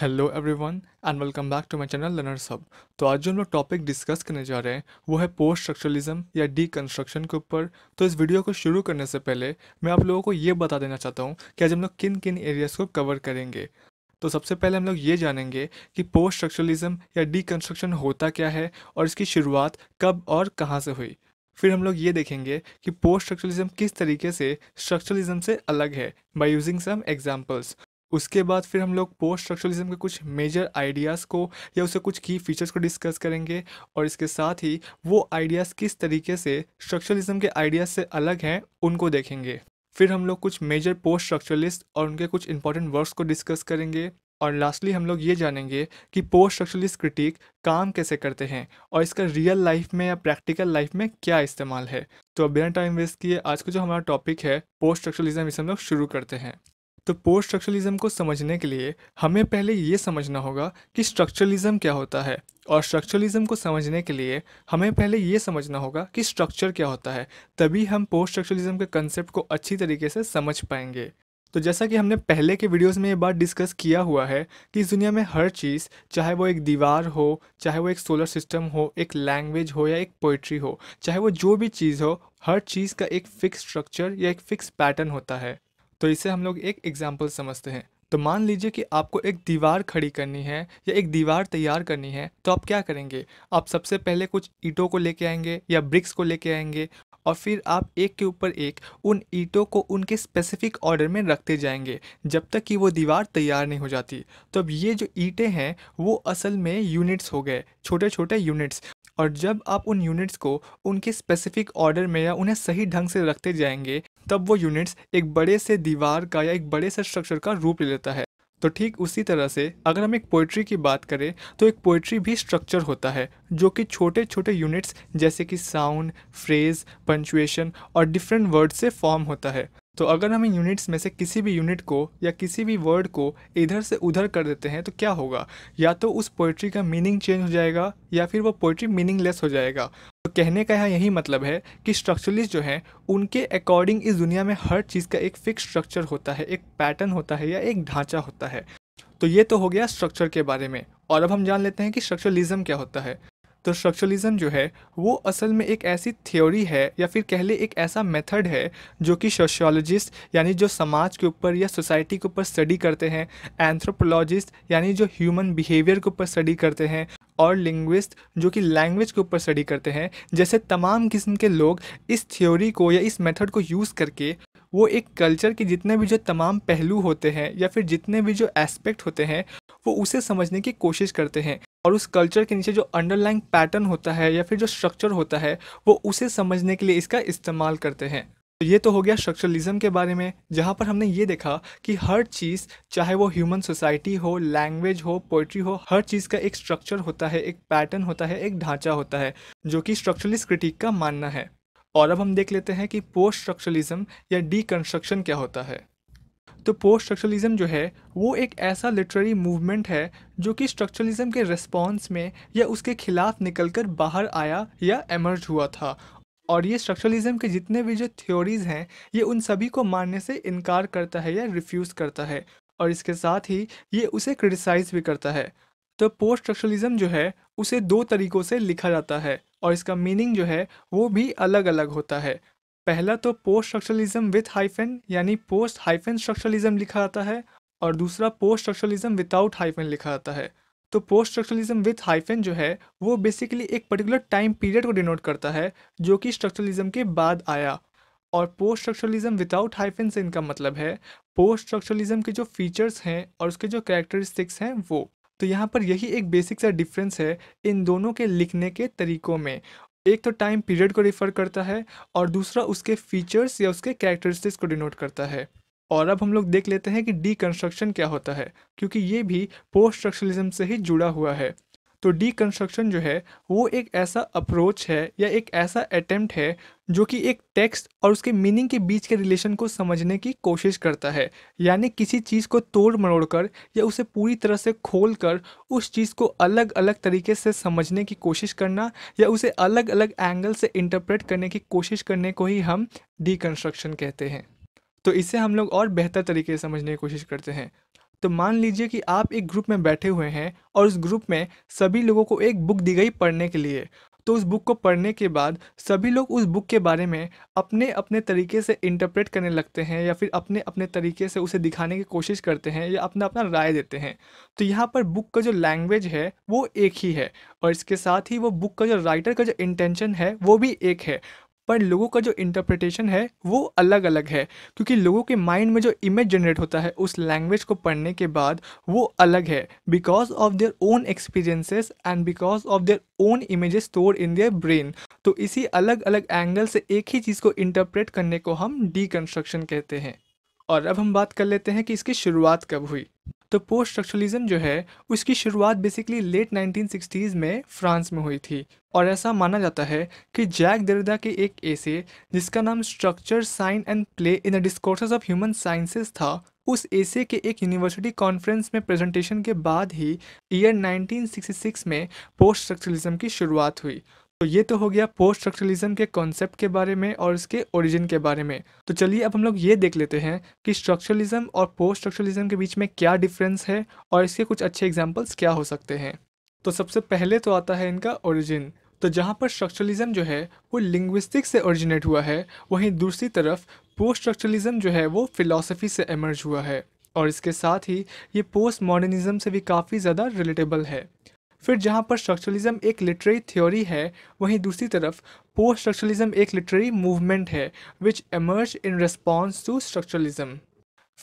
hello everyone and welcome back to my channel learner सब तो आज जो हम लोग टॉपिक डिस्कस करने जा रहे हैं वो है पोस्ट स्ट्रक्चरलिज्म या डी कंस्ट्रक्शन के ऊपर तो इस वीडियो को शुरू करने से पहले मैं आप लोगों को ये बता देना चाहता हूँ कि आज हम लोग किन किन एरियाज़ को कवर करेंगे तो सबसे पहले हम लोग ये जानेंगे कि पोस्ट स्ट्रक्चरलिज्म या डी कंस्ट्रक्शन होता क्या है और इसकी शुरुआत कब और कहाँ से हुई फिर हम लोग ये देखेंगे कि पोस्ट स्ट्रक्चरलिज्म किस तरीके से स्ट्रक्चरलिज्म से अलग है बाई यूजिंग सम एग्जाम्पल्स उसके बाद फिर हम लोग पोस्ट स्ट्रक्चरलिज्म के कुछ मेजर आइडियाज़ को या उसके कुछ की फीचर्स को डिस्कस करेंगे और इसके साथ ही वो आइडियाज़ किस तरीके से स्ट्रक्चरलिज्म के आइडियाज़ से अलग हैं उनको देखेंगे फिर हम लोग कुछ मेजर पोस्ट स्ट्रक्चरलिस्ट और उनके कुछ इंपॉर्टेंट वर्क्स को डिस्कस करेंगे और लास्टली हम लोग ये जानेंगे कि पोस्ट स्ट्रक्चरलिस्ट क्रिटिक काम कैसे करते हैं और इसका रियल लाइफ में या प्रैक्टिकल लाइफ में क्या इस्तेमाल है तो अब बिना टाइम वेस्ट किए आज का जो हमारा टॉपिक है पोस्ट स्ट्रक्चरलिज्म इसे हम लोग शुरू करते हैं तो पोस्ट स्ट्रक्चरलिज्म को समझने के लिए हमें पहले ये समझना होगा कि स्ट्रक्चरलिज्म क्या होता है और स्ट्रक्चरलिज्म को समझने के लिए हमें पहले ये समझना होगा कि स्ट्रक्चर क्या होता है तभी हम पोस्ट स्ट्रक्चरलिज्म के कंसेप्ट को अच्छी तरीके से समझ पाएंगे तो जैसा कि हमने पहले के वीडियोस में ये बात डिस्कस किया हुआ है कि इस दुनिया में हर चीज़ चाहे वो एक दीवार हो चाहे वो एक सोलर सिस्टम हो एक लैंग्वेज हो या एक पोइट्री हो चाहे वो जो भी चीज़ हो हर चीज़ का एक फिक्स स्ट्रक्चर या एक फिक्स पैटर्न होता है तो इसे हम लोग एक एग्जाम्पल समझते हैं तो मान लीजिए कि आपको एक दीवार खड़ी करनी है या एक दीवार तैयार करनी है तो आप क्या करेंगे आप सबसे पहले कुछ ईंटों को लेके आएंगे या ब्रिक्स को लेके आएंगे और फिर आप एक के ऊपर एक उन ईंटों को उनके स्पेसिफिक ऑर्डर में रखते जाएंगे जब तक कि वो दीवार तैयार नहीं हो जाती तो अब ये जो ईंटें हैं वो असल में यूनिट्स हो गए छोटे छोटे यूनिट्स और जब आप उन यूनिट्स को उनके स्पेसिफिक ऑर्डर में या उन्हें सही ढंग से रखते जाएंगे तब वो यूनिट्स एक बड़े से दीवार का या एक बड़े से स्ट्रक्चर का रूप ले लेता है तो ठीक उसी तरह से अगर हम एक पोइट्री की बात करें तो एक पोइट्री भी स्ट्रक्चर होता है जो कि छोटे छोटे यूनिट्स जैसे कि साउंड फ्रेज पंचुएशन और डिफरेंट वर्ड से फॉर्म होता है तो अगर हम इन यूनिट्स में से किसी भी यूनिट को या किसी भी वर्ड को इधर से उधर कर देते हैं तो क्या होगा या तो उस पोइट्री का मीनिंग चेंज हो जाएगा या फिर वो पोइट्री मीनिंगलेस हो जाएगा तो कहने का यहाँ यही मतलब है कि स्ट्रक्चरलिस्ट जो हैं उनके अकॉर्डिंग इस दुनिया में हर चीज़ का एक फिक्स स्ट्रक्चर होता है एक पैटर्न होता है या एक ढांचा होता है तो ये तो हो गया स्ट्रक्चर के बारे में और अब हम जान लेते हैं कि स्ट्रक्चरलिज्म क्या होता है तो स्ट्रक्चरलिज्म जो है वो असल में एक ऐसी थ्योरी है या फिर कह ले एक ऐसा मेथड है जो कि सोशियोलॉजिस्ट यानी जो समाज के ऊपर या सोसाइटी के ऊपर स्टडी करते हैं एंथ्रोपोलॉजिस्ट यानी जो ह्यूमन बिहेवियर के ऊपर स्टडी करते हैं और लिंग्विस्ट जो कि लैंग्वेज के ऊपर स्टडी करते हैं जैसे तमाम किस्म के लोग इस थ्योरी को या इस मेथड को यूज़ करके वो एक कल्चर के जितने भी जो तमाम पहलू होते हैं या फिर जितने भी जो एस्पेक्ट होते हैं वो उसे समझने की कोशिश करते हैं और उस कल्चर के नीचे जो अंडरलाइंग पैटर्न होता है या फिर जो स्ट्रक्चर होता है वो उसे समझने के लिए इसका इस्तेमाल करते हैं तो ये तो हो गया स्ट्रक्चरलिज्म के बारे में जहाँ पर हमने ये देखा कि हर चीज़ चाहे वो ह्यूमन सोसाइटी हो लैंग्वेज हो पोइट्री हो हर चीज़ का एक स्ट्रक्चर होता है एक पैटर्न होता है एक ढांचा होता है जो कि स्ट्रक्चरलिस्ट क्रिटिक का मानना है और अब हम देख लेते हैं कि पोस्ट स्ट्रक्चरलिज्म या डीकंस्ट्रक्शन क्या होता है तो पोस्ट स्ट्रक्चरलिज्म जो है वो एक ऐसा लिटरेरी मूवमेंट है जो कि स्ट्रक्चरलिज्म के रिस्पॉन्स में या उसके खिलाफ निकलकर बाहर आया या एमर्ज हुआ था और ये स्ट्रक्चरलिज्म के जितने भी जो थ्योरीज हैं ये उन सभी को मानने से इनकार करता है या रिफ्यूज़ करता है और इसके साथ ही ये उसे क्रिटिसाइज़ भी करता है तो पोस्ट स्ट्रक्चरलिज्म जो है उसे दो तरीक़ों से लिखा जाता है और इसका मीनिंग जो है वो भी अलग अलग होता है पहला तो पोस्ट स्ट्रक्चरलिज्म विथ हाइफन यानी पोस्ट हाइफन स्ट्रक्चरलिज्म लिखा आता है और दूसरा पोस्ट स्ट्रक्चरलिज्म विदाउट हाइफन लिखा आता है तो पोस्ट स्ट्रक्चरलिज्म विथ हाइफन जो है वो बेसिकली एक पर्टिकुलर टाइम पीरियड को डिनोट करता है जो कि स्ट्रक्चरलिज्म के बाद आया और पोस्ट स्ट्रक्चरलिज्म विदाउट हाइफन से इनका मतलब है पोस्ट स्ट्रक्चरलिज्म के जो फीचर्स हैं और उसके जो कैरेक्टरिस्टिक्स हैं वो तो यहाँ पर यही एक बेसिक सा डिफरेंस है इन दोनों के लिखने के तरीकों में एक तो टाइम पीरियड को रिफ़र करता है और दूसरा उसके फीचर्स या उसके कैरेक्टरिस्टिक्स को डिनोट करता है और अब हम लोग देख लेते हैं कि डीकंस्ट्रक्शन क्या होता है क्योंकि ये भी पोस्ट स्ट्रक्चरलिज्म से ही जुड़ा हुआ है तो डीकंस्ट्रक्शन जो है वो एक ऐसा अप्रोच है या एक ऐसा अटेम्प्ट है जो कि एक टेक्स्ट और उसके मीनिंग के बीच के रिलेशन को समझने की कोशिश करता है यानी किसी चीज़ को तोड़ मरोड़ कर या उसे पूरी तरह से खोल कर उस चीज़ को अलग अलग तरीके से समझने की कोशिश करना या उसे अलग अलग एंगल से इंटरप्रेट करने की कोशिश करने को ही हम डीकंस्ट्रक्शन कहते हैं तो इसे हम लोग और बेहतर तरीके से समझने की कोशिश करते हैं तो मान लीजिए कि आप एक ग्रुप में बैठे हुए हैं और उस ग्रुप में सभी लोगों को एक बुक दी गई पढ़ने के लिए तो उस बुक को पढ़ने के बाद सभी लोग उस बुक के बारे में अपने अपने तरीके से इंटरप्रेट करने लगते हैं या फिर अपने अपने तरीके से उसे दिखाने की कोशिश करते हैं या अपना अपना राय देते हैं तो यहाँ पर बुक का जो लैंग्वेज है वो एक ही है और इसके साथ ही वो बुक का जो राइटर का जो इंटेंशन है वो भी एक है पर लोगों का जो इंटरप्रिटेशन है वो अलग अलग है क्योंकि लोगों के माइंड में जो इमेज जनरेट होता है उस लैंग्वेज को पढ़ने के बाद वो अलग है because of their own experiences and because of their own images store in their brain तो इसी अलग अलग एंगल से एक ही चीज़ को इंटरप्रेट करने को हम डीकन्स्ट्रक्शन कहते हैं और अब हम बात कर लेते हैं कि इसकी शुरुआत कब हुई तो पोस्ट स्ट्रक्चरलिज्म जो है उसकी शुरुआत बेसिकली लेट 1960s में फ्रांस में हुई थी और ऐसा माना जाता है कि जैक दरिदा के एक ऐसे जिसका नाम structure sign and play in the discourses of human sciences था उस एसे के एक यूनिवर्सिटी कॉन्फ्रेंस में प्रेजेंटेशन के बाद ही ईयर 1966 में पोस्ट स्ट्रक्चरलिज्म की शुरुआत हुई तो ये तो हो गया पोस्ट स्ट्रक्चरलिज्म के कॉन्सेप्ट के बारे में और इसके ओरिजिन के बारे में तो चलिए अब हम लोग ये देख लेते हैं कि स्ट्रक्चरलिज्म और पोस्ट स्ट्रक्चरलिज्म के बीच में क्या डिफरेंस है और इसके कुछ अच्छे एग्जाम्पल्स क्या हो सकते हैं तो सबसे पहले तो आता है इनका ओरिजिन तो जहाँ पर स्ट्रक्चरलिज्म जो है वो लिंग्विस्टिक से ओरिजिनेट हुआ है वहीं दूसरी तरफ पोस्ट स्ट्रक्चरलिज्म जो है वो फ़िलासफ़ी से एमर्ज हुआ है और इसके साथ ही ये पोस्ट मॉडर्निज़म से भी काफ़ी ज़्यादा रिलेटेबल है फिर जहाँ पर स्ट्रक्चरलिज्म एक लिटरेरी थ्योरी है वहीं दूसरी तरफ पोस्ट स्ट्रक्चरलिज्म एक लिटरेरी मूवमेंट है which emerge in response to structuralism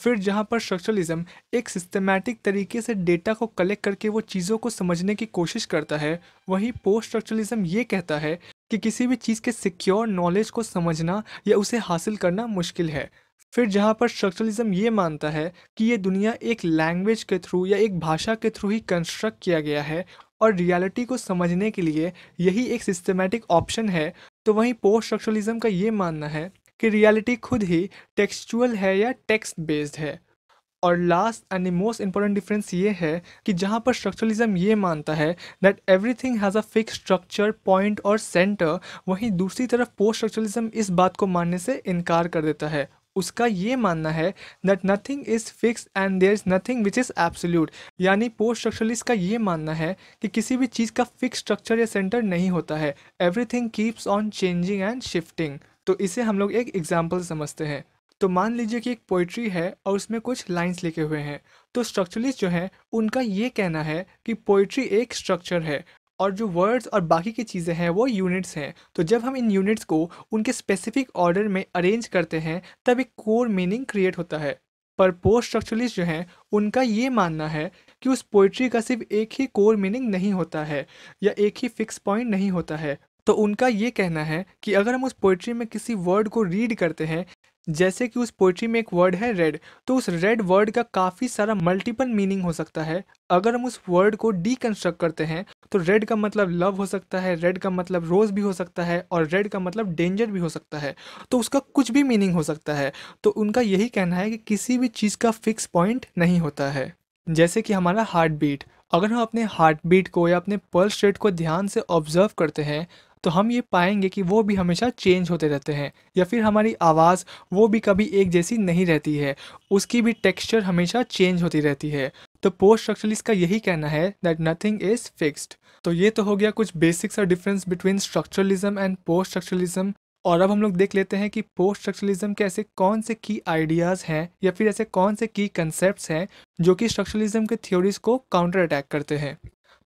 फिर जहाँ पर स्ट्रक्चरलिज्म एक सिस्टमैटिक तरीके से डेटा को कलेक्ट करके वो चीज़ों को समझने की कोशिश करता है वहीं पोस्ट स्ट्रक्चरलिज्म ये कहता है कि किसी भी चीज़ के सिक्योर नॉलेज को समझना या उसे हासिल करना मुश्किल है फिर जहाँ पर स्ट्रक्चरलिज्म ये मानता है कि ये दुनिया एक लैंग्वेज के थ्रू या एक भाषा के थ्रू ही कंस्ट्रक्ट किया गया है और रियलिटी को समझने के लिए यही एक सिस्टमेटिक ऑप्शन है तो वहीं पोस्ट स्ट्रक्चरलिज्म का ये मानना है कि रियलिटी खुद ही टेक्सचुअल है या टेक्स्ट बेस्ड है और last and most important difference ये है कि जहाँ पर स्ट्रक्चरलिज्म ये मानता है that everything has a fix structure point और सेंटर वहीं दूसरी तरफ पोस्ट स्ट्रक्चरलिज्म इस बात को मानने से इनकार कर देता है उसका ये मानना है that nothing is fix and there is nothing which is absolute यानी पोस्ट स्ट्रक्चरलिस्ट का ये मानना है कि किसी भी चीज़ का फिक्स स्ट्रक्चर या सेंटर नहीं होता है everything keeps on changing and shifting तो इसे हम लोग एक एग्जाम्पल समझते हैं तो मान लीजिए कि एक पोइट्री है और उसमें कुछ लाइंस लिखे हुए हैं तो स्ट्रक्चरलिस्ट जो हैं उनका ये कहना है कि पोइट्री एक स्ट्रक्चर है और जो वर्ड्स और बाकी की चीज़ें हैं वो यूनिट्स हैं तो जब हम इन यूनिट्स को उनके स्पेसिफिक ऑर्डर में अरेंज करते हैं तब एक कोर मीनिंग क्रिएट होता है पर पोस्ट स्ट्रक्चरलिस्ट जो हैं उनका ये मानना है कि उस पोइट्री का सिर्फ एक ही कोर मीनिंग नहीं होता है या एक ही फिक्स पॉइंट नहीं होता है तो उनका ये कहना है कि अगर हम उस पोइट्री में किसी वर्ड को रीड करते हैं जैसे कि उस पोइट्री में एक वर्ड है रेड तो उस रेड वर्ड का काफ़ी सारा मल्टीपल मीनिंग हो सकता है अगर हम उस वर्ड को डीकंस्ट्रक्ट करते हैं तो रेड का मतलब लव हो सकता है रेड का मतलब रोज़ भी हो सकता है और रेड का मतलब डेंजर भी हो सकता है तो उसका कुछ भी मीनिंग हो सकता है तो उनका यही कहना है कि किसी भी चीज़ का फिक्स पॉइंट नहीं होता है जैसे कि हमारा हार्ट बीट अगर हम अपने हार्ट बीट को या अपने पल्स रेट को ध्यान से ऑब्जर्व करते हैं तो हम ये पाएंगे कि वो भी हमेशा चेंज होते रहते हैं या फिर हमारी आवाज़ वो भी कभी एक जैसी नहीं रहती है उसकी भी टेक्स्चर हमेशा चेंज होती रहती है तो पोस्ट स्ट्रक्चरलिस्ट का यही कहना है दैट नथिंग इज़ फिक्स्ड तो ये तो हो गया कुछ बेसिक्स और difference between structuralism and post structuralism और अब हम लोग देख लेते हैं कि पोस्ट स्ट्रक्चरलिज्म के ऐसे कौन से की आइडियाज़ हैं या फिर ऐसे कौन से की कंसेप्ट हैं जो कि स्ट्रक्चरलिज्म के थ्योरीज को काउंटर अटैक करते हैं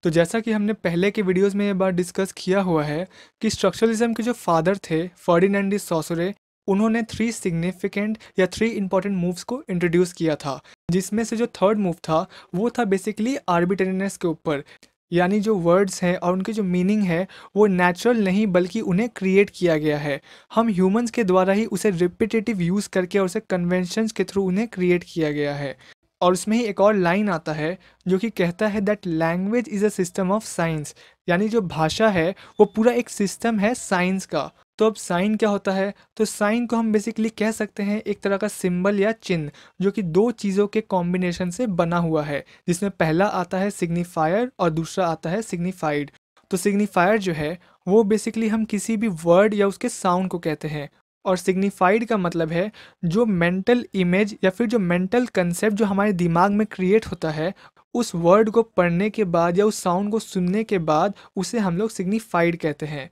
तो जैसा कि हमने पहले के वीडियोस में ये बात डिस्कस किया हुआ है कि स्ट्रक्चरलिज्म के जो फादर थे फर्डिनेंडी सॉसरे उन्होंने थ्री सिग्निफिकेंट या थ्री इंपॉर्टेंट मूव्स को इंट्रोड्यूस किया था जिसमें से जो थर्ड मूव था वो था बेसिकली आर्बिटरीनेस के ऊपर यानी जो वर्ड्स हैं और उनके जो मीनिंग है वो नेचुरल नहीं बल्कि उन्हें क्रिएट किया गया है हम ह्यूमंस के द्वारा ही उसे रिपीटेटिव यूज़ करके और उसे कन्वेंशन के थ्रू उन्हें क्रिएट किया गया है और उसमें ही एक और लाइन आता है जो कि कहता है that language is a system of signs यानी जो भाषा है वो पूरा एक सिस्टम है साइंस का तो अब साइन क्या होता है तो साइन को हम बेसिकली कह सकते हैं एक तरह का सिंबल या चिन्ह जो कि दो चीज़ों के कॉम्बिनेशन से बना हुआ है जिसमें पहला आता है सिग्निफायर और दूसरा आता है सिग्निफाइड तो सिग्निफायर जो है वो बेसिकली हम किसी भी वर्ड या उसके साउंड को कहते हैं और सिग्निफाइड का मतलब है जो मेंटल इमेज या फिर जो मेंटल कंसेप्ट जो हमारे दिमाग में क्रिएट होता है उस वर्ड को पढ़ने के बाद या उस साउंड को सुनने के बाद उसे हम लोग सिग्निफाइड कहते हैं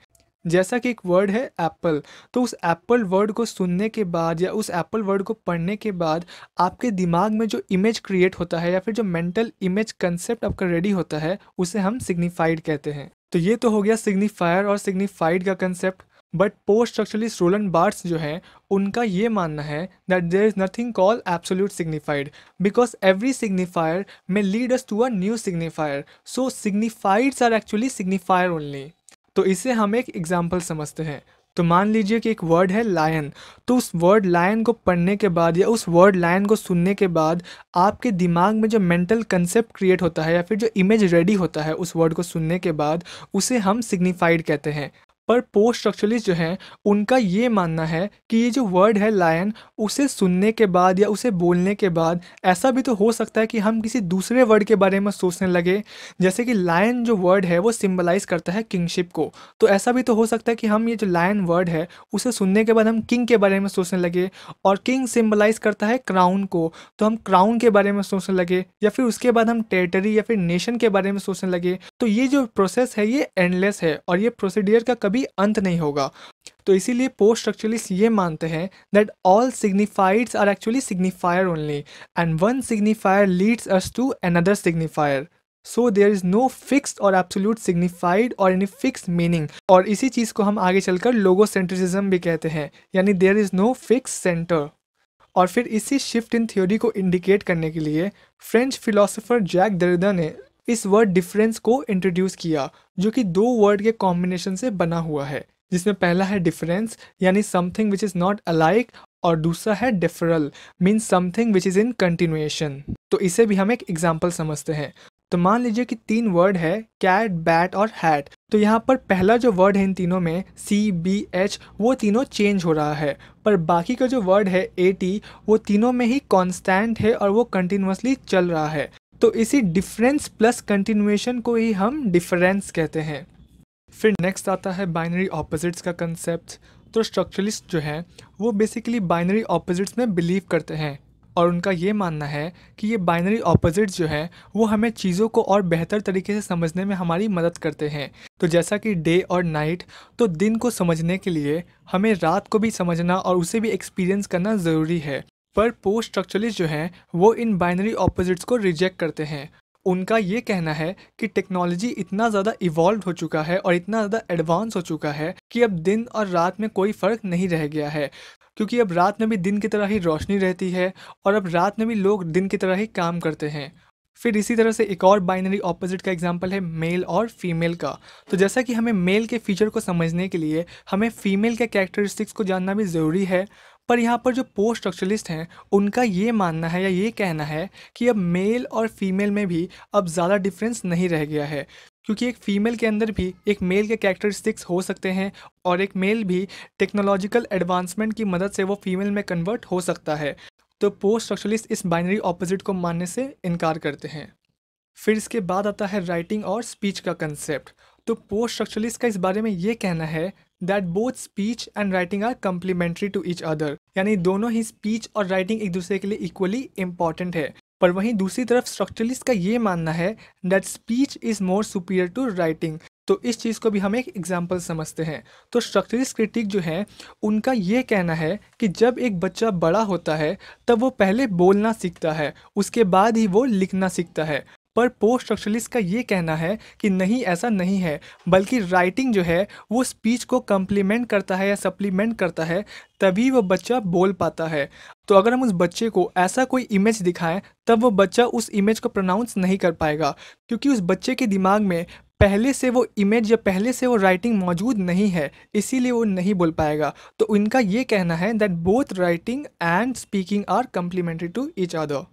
जैसा कि एक वर्ड है एप्पल तो उस एप्पल वर्ड को सुनने के बाद या उस एप्पल वर्ड को पढ़ने के बाद आपके दिमाग में जो इमेज क्रिएट होता है या फिर जो मेंटल इमेज कंसेप्ट आपका रेडी होता है उसे हम सिग्निफाइड कहते हैं तो ये तो हो गया सिग्निफायर और सिग्निफाइड का concept but post structuralist Roland Barthes जो हैं उनका ये मानना है that there is nothing call absolute signified because every signifier में lead us to a new signifier so signifieds are actually signifier only तो इसे हम एक एग्जाम्पल समझते हैं तो मान लीजिए कि एक वर्ड है लायन तो उस वर्ड लायन को पढ़ने के बाद या उस वर्ड लायन को सुनने के बाद आपके दिमाग में जो मेंटल कंसेप्ट क्रिएट होता है या फिर जो इमेज रेडी होता है उस वर्ड को सुनने के बाद उसे हम सिग्निफाइड कहते हैं पर पोस्ट स्ट्रक्चरलिस्ट जो हैं उनका ये मानना है कि ये जो वर्ड है लायन उसे सुनने के बाद या उसे बोलने के बाद ऐसा भी तो हो सकता है कि हम किसी दूसरे वर्ड के बारे में सोचने लगे जैसे कि लायन जो वर्ड है वो सिम्बलाइज करता है किंगशिप को तो ऐसा भी तो हो सकता है कि हम ये जो लायन वर्ड है उसे सुनने के बाद हम किंग के बारे में सोचने लगे और किंग सिम्बलाइज करता है क्राउन को तो हम क्राउन के बारे में सोचने लगे या फिर उसके बाद हम टेरिटरी या फिर नेशन के बारे में सोचने लगे तो ये जो प्रोसेस है ये एंडलेस है और ये प्रोसीडियर का कभी कभी अंत नहीं होगा तो इसीलिए पोस्ट स्ट्रक्चरलिस्ट ये मानते हैं that all signifieds are actually signifier only and one signifier leads us to another signifier so there is no fixed और एब्सोल्यूट सिग्निफाइड और एनी फिक्स मीनिंग और इसी चीज़ को हम आगे चलकर लोगो सेंट्रिसिज्म भी कहते हैं यानी there is no fix centre और फिर इसी शिफ्ट इन थ्योरी को इंडिकेट करने के लिए फ्रेंच फिलोसोफर जैक दरिदा ने इस वर्ड डिफरेंस को इंट्रोड्यूस किया जो कि दो वर्ड के कॉम्बिनेशन से बना हुआ है जिसमें पहला है डिफरेंस यानी something which is not alike और दूसरा है deferral mean something which is in continuation तो इसे भी हम एक एग्जाम्पल समझते हैं तो मान लीजिए कि तीन वर्ड है कैट बैट और हैट तो यहाँ पर पहला जो वर्ड है इन तीनों में सी बी एच वो तीनों चेंज हो रहा है पर बाकी का जो वर्ड है ए टी वो तीनों में ही कॉन्स्टेंट है और वो कंटिन्यूसली चल रहा है तो इसी डिफरेंस प्लस कंटिन्यूएशन को ही हम डिफरेंस कहते हैं फिर नेक्स्ट आता है बाइनरी ऑपोजिट्स का कंसेप्ट तो स्ट्रक्चरलिस्ट जो है वो बेसिकली बाइनरी ऑपोजिट्स में बिलीव करते हैं और उनका ये मानना है कि ये बाइनरी ऑपोजिट्स जो है वो हमें चीज़ों को और बेहतर तरीके से समझने में हमारी मदद करते हैं तो जैसा कि डे और नाइट तो दिन को समझने के लिए हमें रात को भी समझना और उसे भी एक्सपीरियंस करना ज़रूरी है पर पोस्ट स्ट्रक्चरलिस्ट जो हैं वो इन बाइनरी ऑपोजिट्स को रिजेक्ट करते हैं उनका ये कहना है कि टेक्नोलॉजी इतना ज़्यादा इवॉल्व हो चुका है और इतना ज़्यादा एडवांस हो चुका है कि अब दिन और रात में कोई फ़र्क नहीं रह गया है क्योंकि अब रात में भी दिन की तरह ही रोशनी रहती है और अब रात में भी लोग दिन की तरह ही काम करते हैं फिर इसी तरह से एक और बाइनरी ऑपोजिट का एग्जाम्पल है मेल और फीमेल का तो जैसा कि हमें मेल के फीचर को समझने के लिए हमें फीमेल के कैरेक्टरिस्टिक्स को जानना भी ज़रूरी है पर यहाँ पर जो पोस्ट स्ट्रक्चरलिस्ट हैं उनका ये मानना है या ये कहना है कि अब मेल और फीमेल में भी अब ज़्यादा डिफरेंस नहीं रह गया है क्योंकि एक फ़ीमेल के अंदर भी एक मेल के कैरेक्टरिस्टिक्स हो सकते हैं और एक मेल भी टेक्नोलॉजिकल एडवांसमेंट की मदद से वो फीमेल में कन्वर्ट हो सकता है तो पोस्ट स्ट्रक्चरलिस्ट इस बाइनरी ऑपोजिट को मानने से इनकार करते हैं फिर इसके बाद आता है राइटिंग और स्पीच का कंसेप्ट तो पोस्ट स्ट्रक्चरलिस्ट का इस बारे में ये कहना है that both speech and writing are complementary to each other यानी दोनों ही स्पीच और राइटिंग एक दूसरे के लिए इक्वली इम्पॉर्टेंट है पर वहीं दूसरी तरफ स्ट्रक्चरलिस्ट का ये मानना है that speech is more superior to writing तो इस चीज़ को भी हम एक एग्जाम्पल समझते हैं तो स्ट्रक्चरिस्ट क्रिटिक जो है उनका ये कहना है कि जब एक बच्चा बड़ा होता है तब वो पहले बोलना सीखता है उसके बाद ही वो लिखना सीखता है पर पोस्ट स्ट्रक्चरलिस्ट का ये कहना है कि नहीं ऐसा नहीं है बल्कि राइटिंग जो है वो स्पीच को कम्प्लीमेंट करता है या सप्लीमेंट करता है तभी वो बच्चा बोल पाता है तो अगर हम उस बच्चे को ऐसा कोई इमेज दिखाएं तब वो बच्चा उस इमेज को प्रोनाउंस नहीं कर पाएगा क्योंकि उस बच्चे के दिमाग में पहले से वो इमेज या पहले से वो राइटिंग मौजूद नहीं है इसीलिए वो नहीं बोल पाएगा तो उनका ये कहना है that both writing and speaking are complementary to each other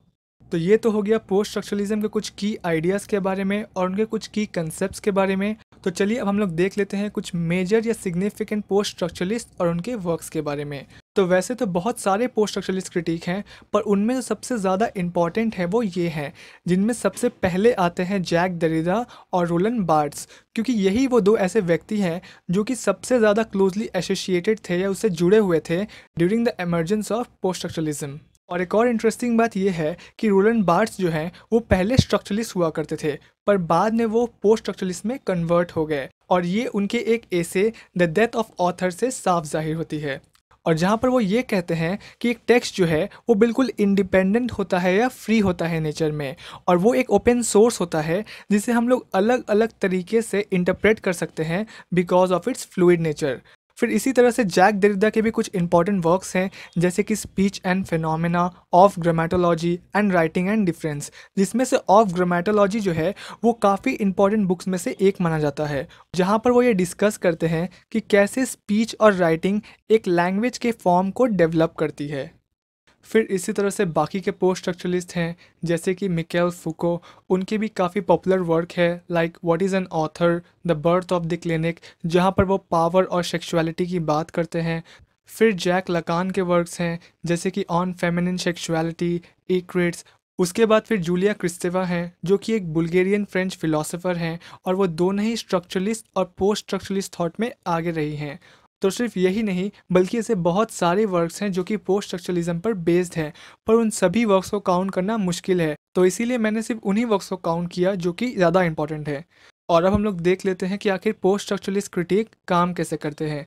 तो ये तो हो गया पोस्ट स्ट्रक्चरलिज्म के कुछ की आइडियाज़ के बारे में और उनके कुछ की कंसेप्ट के बारे में तो चलिए अब हम लोग देख लेते हैं कुछ मेजर या सिग्निफिकेंट पोस्ट स्ट्रक्चरलिस्ट और उनके वर्क्स के बारे में तो वैसे तो बहुत सारे पोस्ट स्ट्रक्चरलिस्ट क्रिटिक हैं पर उनमें जो सबसे ज़्यादा इम्पॉर्टेंट है वो ये हैं जिनमें सबसे पहले आते हैं जैक दरिदा और रोलन बार्ट्स क्योंकि यही वो दो ऐसे व्यक्ति हैं जो कि सबसे ज़्यादा क्लोजली एसोसिएटेड थे या उससे जुड़े हुए थे during the emergence of post structuralism और एक और इंटरेस्टिंग बात यह है कि रोलन बार्ट्स जो हैं वो पहले स्ट्रक्चरलिस्ट हुआ करते थे पर बाद में वो पोस्ट स्ट्रक्चरलिस्ट में कन्वर्ट हो गए और ये उनके एक ऐसे द डेथ ऑफ ऑथर से साफ जाहिर होती है और जहाँ पर वो ये कहते हैं कि एक टेक्स्ट जो है वो बिल्कुल इंडिपेंडेंट होता है या फ्री होता है नेचर में और वो एक ओपन सोर्स होता है जिसे हम लोग अलग अलग तरीके से इंटरप्रेट कर सकते हैं because of its fluid nature फिर इसी तरह से जैक दरिदा के भी कुछ इंपॉर्टेंट वर्क्स हैं जैसे कि speech and phenomena of grammatology and writing and difference जिसमें से ऑफ ग्रामेटोलॉजी जो है वो काफ़ी इंपॉर्टेंट बुक्स में से एक माना जाता है जहाँ पर वो ये डिस्कस करते हैं कि कैसे स्पीच और राइटिंग एक लैंग्वेज के फॉर्म को डेवलप करती है फिर इसी तरह से बाकी के पोस्ट स्ट्रक्चरलिस्ट हैं जैसे कि मिकेल फुको उनके भी काफ़ी पॉपुलर वर्क है like what is an author the birth of the clinic जहाँ पर वो पावर और सेक्सुअलिटी की बात करते हैं फिर जैक लकान के वर्क्स हैं जैसे कि ऑन फेमिनिन सेक्सुअलिटी एक्रेट्स उसके बाद फिर जूलिया क्रिस्टेवा हैं जो कि एक बुल्गेरियन फ्रेंच फिलोसोफर हैं और वो दोनों ही स्ट्रक्चरलिस्ट और पोस्ट स्ट्रक्चरलिस्ट थॉट में आगे रही हैं तो सिर्फ यही नहीं बल्कि ऐसे बहुत सारे वर्क्स हैं जो कि पोस्ट स्ट्रक्चरलिज्म पर बेस्ड हैं पर उन सभी वर्क्स को काउंट करना मुश्किल है तो इसीलिए मैंने सिर्फ उन्हीं वर्क्स को काउंट किया जो कि ज़्यादा इंपॉर्टेंट है और अब हम लोग देख लेते हैं कि आखिर पोस्ट स्ट्रक्चरलिस्ट क्रिटिक काम कैसे करते हैं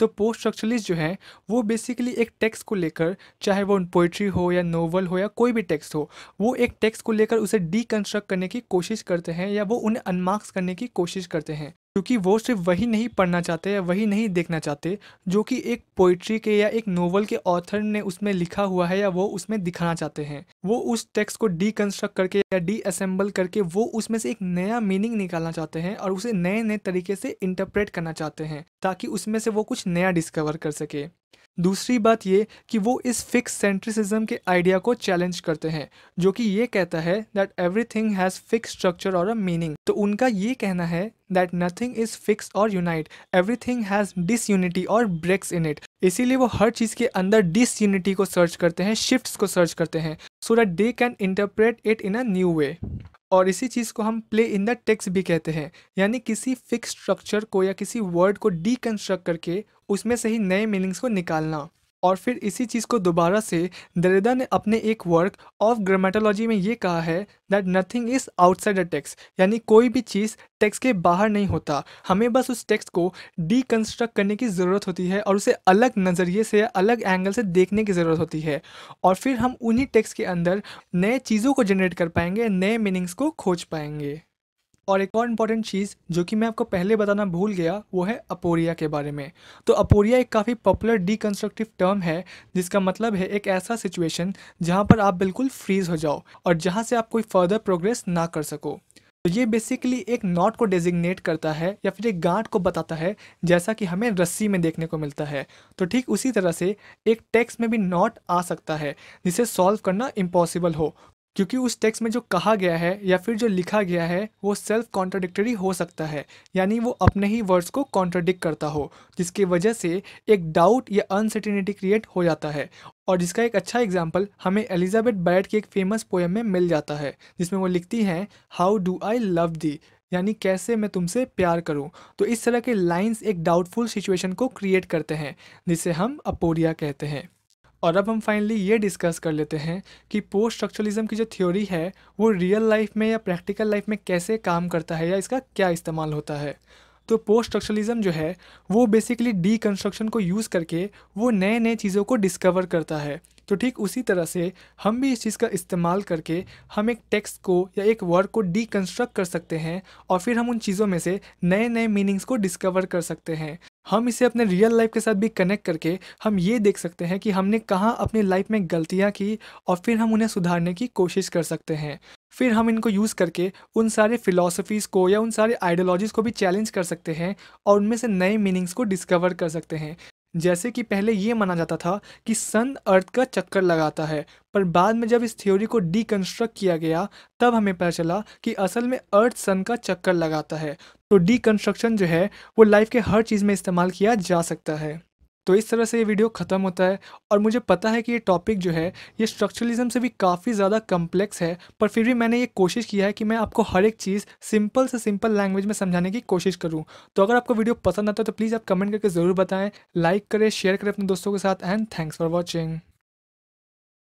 तो पोस्ट स्ट्रक्चरलिस्ट जो है वो बेसिकली एक टेक्स्ट को लेकर चाहे वो पोइट्री हो या नोवल हो या कोई भी टेक्स्ट हो वो एक टेक्स्ट को लेकर उसे डीकंस्ट्रक्ट करने की कोशिश करते हैं या वो उन्हें अनमार्क्स करने की कोशिश करते हैं क्योंकि वो सिर्फ वही नहीं पढ़ना चाहते या वही नहीं देखना चाहते जो कि एक पोइट्री के या एक नोवेल के ऑथर ने उसमें लिखा हुआ है या वो उसमें दिखाना चाहते हैं वो उस टेक्स्ट को डीकंस्ट्रक्ट करके या डी असेंबल करके वो उसमें से एक नया मीनिंग निकालना चाहते हैं और उसे नए नए तरीके से इंटरप्रेट करना चाहते हैं ताकि उसमें से वो कुछ नया डिस्कवर कर सके दूसरी बात ये कि वो इस फिक्स सेंट्रिसिज्म के आइडिया को चैलेंज करते हैं जो कि ये कहता है that everything has fix structure और अ मीनिंग तो उनका ये कहना है दैट नथिंग इज फिक्स और यूनाइट एवरीथिंग हैज़ डिसयूनिटी और ब्रेक्स इन इट इसीलिए वो हर चीज़ के अंदर डिसयूनिटी को सर्च करते हैं शिफ्ट को सर्च करते हैं so that they can interpret it in a new way और इसी चीज़ को हम प्ले इन द टेक्स्ट भी कहते हैं यानी किसी फिक्स स्ट्रक्चर को या किसी वर्ड को डीकंस्ट्रक्ट करके उसमें से ही नए मीनिंग्स को निकालना और फिर इसी चीज़ को दोबारा से दरिदा ने अपने एक वर्क ऑफ ग्रामेटोलॉजी में ये कहा है that nothing is outside a text यानी कोई भी चीज़ टेक्स्ट के बाहर नहीं होता हमें बस उस टेक्स्ट को डीकंस्ट्रक्ट करने की ज़रूरत होती है और उसे अलग नज़रिए से अलग एंगल से देखने की ज़रूरत होती है और फिर हम उन्हीं टेक्स्ट के अंदर नए चीज़ों को जनरेट कर पाएंगे नए मीनिंग्स को खोज पाएंगे और एक और इम्पॉर्टेंट चीज़ जो कि मैं आपको पहले बताना भूल गया वो है अपोरिया के बारे में तो अपोरिया एक काफ़ी पॉपुलर डीकंस्ट्रक्टिव टर्म है जिसका मतलब है एक ऐसा सिचुएशन जहाँ पर आप बिल्कुल फ्रीज हो जाओ और जहाँ से आप कोई फर्दर प्रोग्रेस ना कर सको तो ये बेसिकली एक नॉट को डेजिग्नेट करता है या फिर एक गांठ को बताता है जैसा कि हमें रस्सी में देखने को मिलता है तो ठीक उसी तरह से एक टेक्स्ट में भी नॉट आ सकता है जिसे सॉल्व करना इम्पॉसिबल हो क्योंकि उस टेक्स्ट में जो कहा गया है या फिर जो लिखा गया है वो सेल्फ कॉन्ट्राडिक्टरी हो सकता है यानी वो अपने ही वर्ड्स को कॉन्ट्रोडिक्ट करता हो जिसकी वजह से एक डाउट या अनसर्टिनिटी क्रिएट हो जाता है और जिसका एक अच्छा एग्जाम्पल हमें एलिजाबेथ बैट की एक फेमस पोएम में मिल जाता है जिसमें वो लिखती हैं how do I love thee यानी कैसे मैं तुमसे प्यार करूं तो इस तरह के लाइंस एक डाउटफुल सिचुएशन को क्रिएट करते हैं जिसे हम अपोरिया कहते हैं और अब हम फाइनली ये डिस्कस कर लेते हैं कि पोस्ट स्ट्रक्चरलिज्म की जो थ्योरी है वो रियल लाइफ में या प्रैक्टिकल लाइफ में कैसे काम करता है या इसका क्या इस्तेमाल होता है तो पोस्ट स्ट्रक्चरलिज्म जो है वो बेसिकली डी कंस्ट्रक्शन को यूज़ करके वो नए नए चीज़ों को डिस्कवर करता है तो ठीक उसी तरह से हम भी इस चीज़ का इस्तेमाल करके हम एक टेक्स्ट को या एक वर्ड को डीकंस्ट्रक्ट कर सकते हैं और फिर हम उन चीज़ों में से नए नए मीनिंग्स को डिस्कवर कर सकते हैं हम इसे अपने रियल लाइफ के साथ भी कनेक्ट करके हम ये देख सकते हैं कि हमने कहाँ अपनी लाइफ में गलतियाँ की और फिर हम उन्हें सुधारने की कोशिश कर सकते हैं फिर हम इनको यूज़ करके उन सारे फिलोसफीज़ को या उन सारे आइडियोलॉजीज़ को भी चैलेंज कर सकते हैं और उनमें से नए मीनिंग्स को डिस्कवर कर सकते हैं जैसे कि पहले ये माना जाता था कि सन अर्थ का चक्कर लगाता है पर बाद में जब इस थ्योरी को डीकंस्ट्रक्ट किया गया तब हमें पता चला कि असल में अर्थ सन का चक्कर लगाता है तो डीकंस्ट्रक्शन जो है वो लाइफ के हर चीज़ में इस्तेमाल किया जा सकता है तो इस तरह से ये वीडियो ख़त्म होता है और मुझे पता है कि ये टॉपिक जो है ये स्ट्रक्चरलिज्म से भी काफ़ी ज़्यादा कम्प्लेक्स है पर फिर भी मैंने ये कोशिश किया है कि मैं आपको हर एक चीज़ सिंपल से सिंपल लैंग्वेज में समझाने की कोशिश करूँ तो अगर आपको वीडियो पसंद आता है तो प्लीज़ आप कमेंट करके ज़रूर बताएँ लाइक करें शेयर करें अपने दोस्तों के साथ एंड थैंक्स फॉर वॉचिंग